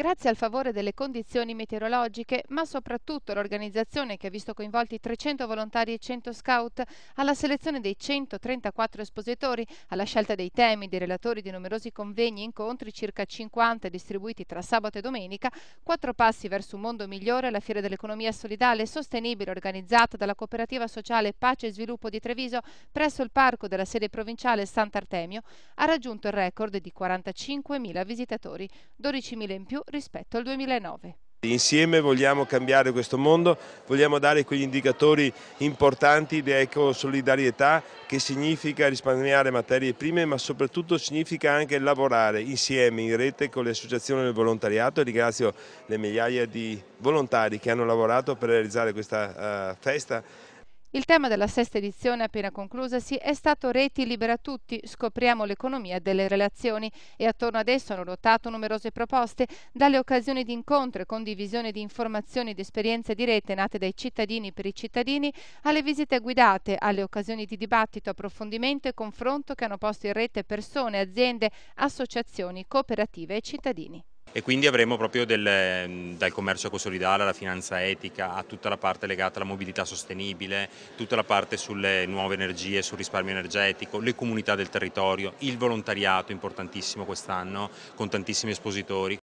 Grazie al favore delle condizioni meteorologiche, ma soprattutto l'organizzazione che ha visto coinvolti 300 volontari e 100 scout, alla selezione dei 134 espositori, alla scelta dei temi, dei relatori di numerosi convegni e incontri, circa 50 distribuiti tra sabato e domenica, quattro passi verso un mondo migliore, la Fiera dell'Economia Solidale e Sostenibile organizzata dalla Cooperativa Sociale Pace e Sviluppo di Treviso presso il parco della sede provinciale Sant'Artemio, ha raggiunto il record di 45.000 visitatori, 12.000 in più rispetto al 2009. Insieme vogliamo cambiare questo mondo, vogliamo dare quegli indicatori importanti di ecosolidarietà che significa risparmiare materie prime ma soprattutto significa anche lavorare insieme in rete con le associazioni del volontariato. Ringrazio le migliaia di volontari che hanno lavorato per realizzare questa eh, festa il tema della sesta edizione appena conclusasi è stato Reti libera tutti, scopriamo l'economia delle relazioni e attorno ad esso hanno ruotato numerose proposte, dalle occasioni di incontro e condivisione di informazioni ed esperienze di rete nate dai cittadini per i cittadini, alle visite guidate, alle occasioni di dibattito, approfondimento e confronto che hanno posto in rete persone, aziende, associazioni, cooperative e cittadini. E quindi avremo proprio del, dal commercio consolidale alla finanza etica a tutta la parte legata alla mobilità sostenibile, tutta la parte sulle nuove energie, sul risparmio energetico, le comunità del territorio, il volontariato importantissimo quest'anno con tantissimi espositori,